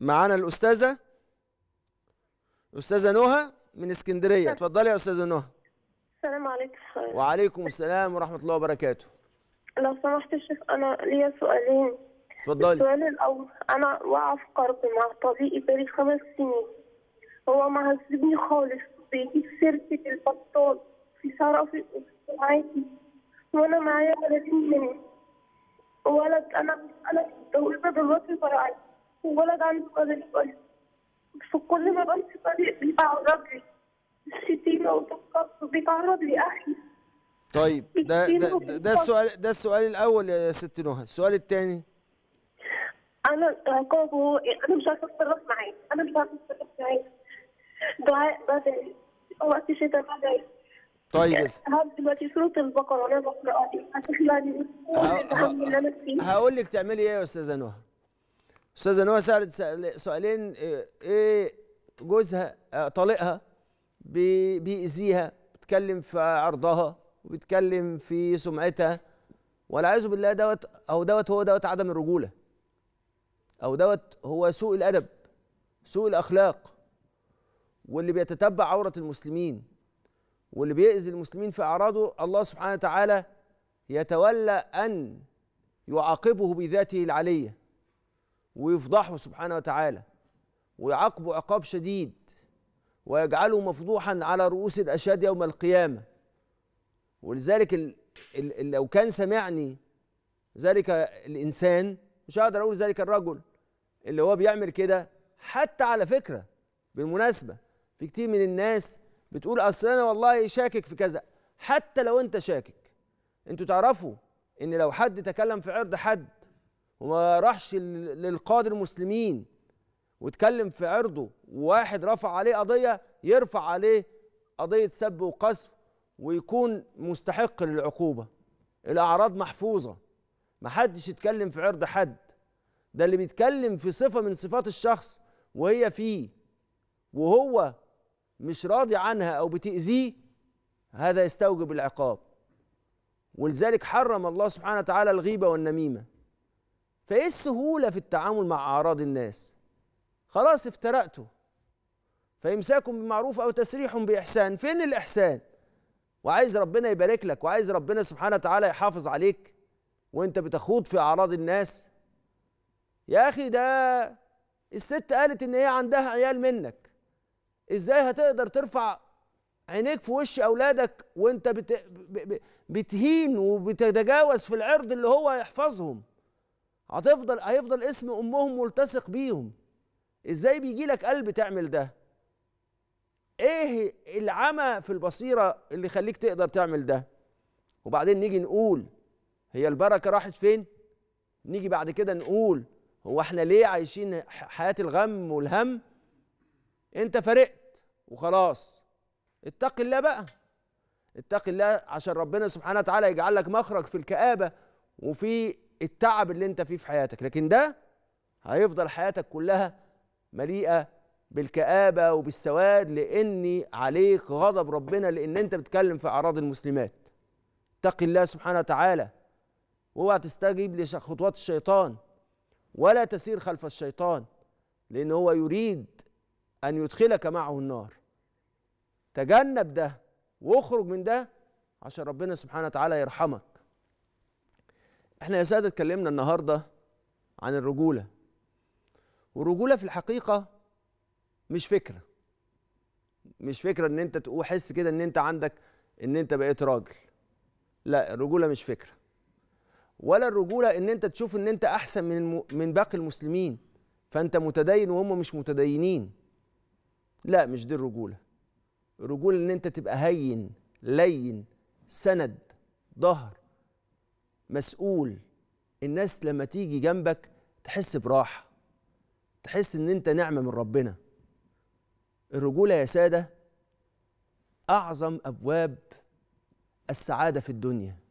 معانا الاستاذه استاذه نهى من اسكندريه نعم. اتفضلي يا استاذه نهى السلام عليكم وعليكم السلام ورحمه الله وبركاته لو سمحت يا شيخ انا ليا سؤالين اتفضلي السؤال الاول انا واقعه في قرض مع طبيبي بقالي خمس سنين هو معذبني خالص بيجيب سيرتي البطال في صرفي عادي وانا معايا 30 جنيه ولد انا انا دلوقتي براعي ولد عنده مرض القلب كل ما بمشي طريق بيتعرض لي الستين الشتيمة والتقصف بيتعرض لي أهلي طيب ده ده, ده ده السؤال ده السؤال الأول يا ست نهى، السؤال الثاني أنا هو أنا مش عارفة أتصرف معاه، أنا مش عارفة أتصرف معاه دعاء بدري وقت شتاء بدري طيب بس دلوقتي سوره البقره وانا بقراها هتخلعني هقول لك تعملي ايه يا استاذه نهى؟ استاذه نوى سالت سؤالين آه، ايه جوزها آه، طليقها بيأذيها بيتكلم في عرضها وبيتكلم في سمعتها والعياذ بالله دوت او دوت هو دوت عدم الرجوله او دوت هو سوء الادب سوء الاخلاق واللي بيتتبع عوره المسلمين واللي بيأذي المسلمين في اعراضه الله سبحانه وتعالى يتولى ان يعاقبه بذاته العليه ويفضحه سبحانه وتعالى ويعاقبه عقاب شديد ويجعله مفضوحا على رؤوس الاشهاد يوم القيامه ولذلك الـ الـ لو كان سمعني ذلك الانسان مش هقدر اقول ذلك الرجل اللي هو بيعمل كده حتى على فكره بالمناسبه في كتير من الناس بتقول اصل انا والله شاكك في كذا حتى لو انت شاكك انتوا تعرفوا ان لو حد تكلم في عرض حد وما راحش للقاضي المسلمين واتكلم في عرضه وواحد رفع عليه قضيه يرفع عليه قضيه سب وقذف ويكون مستحق للعقوبه الاعراض محفوظه محدش يتكلم في عرض حد ده اللي بيتكلم في صفه من صفات الشخص وهي فيه وهو مش راضي عنها او بتاذيه هذا يستوجب العقاب ولذلك حرم الله سبحانه وتعالى الغيبه والنميمه فايه السهوله في التعامل مع اعراض الناس خلاص افترقتوا فامساك بمعروف او تسريح باحسان فين الاحسان وعايز ربنا يبارك لك وعايز ربنا سبحانه وتعالى يحافظ عليك وانت بتخوض في اعراض الناس يا اخي ده الست قالت ان هي عندها عيال منك ازاي هتقدر ترفع عينيك في وش اولادك وانت بت... بتهين وبتتجاوز في العرض اللي هو يحفظهم هتفضل هيفضل اسم امهم ملتصق بيهم ازاي بيجي لك قلب تعمل ده ايه العمى في البصيره اللي يخليك تقدر تعمل ده وبعدين نيجي نقول هي البركه راحت فين نيجي بعد كده نقول هو احنا ليه عايشين حياه الغم والهم انت فرقت وخلاص اتق الله بقى اتق الله عشان ربنا سبحانه وتعالى يجعل لك مخرج في الكآبة وفي التعب اللي انت فيه في حياتك لكن ده هيفضل حياتك كلها مليئه بالكآبه وبالسواد لاني عليك غضب ربنا لان انت بتتكلم في اعراض المسلمات اتق الله سبحانه وتعالى واوعى تستجيب لخطوات الشيطان ولا تسير خلف الشيطان لان هو يريد ان يدخلك معه النار تجنب ده واخرج من ده عشان ربنا سبحانه وتعالى يرحمك احنا يا ساده اتكلمنا النهارده عن الرجوله والرجوله في الحقيقه مش فكره مش فكره ان انت تقول كده ان انت عندك ان انت بقيت راجل لا الرجوله مش فكره ولا الرجوله ان انت تشوف ان انت احسن من من باقي المسلمين فانت متدين وهم مش متدينين لا مش دي الرجوله الرجوله ان انت تبقى هين لين سند ظهر مسؤول الناس لما تيجي جنبك تحس براحه تحس ان انت نعمه من ربنا الرجوله يا ساده اعظم ابواب السعاده في الدنيا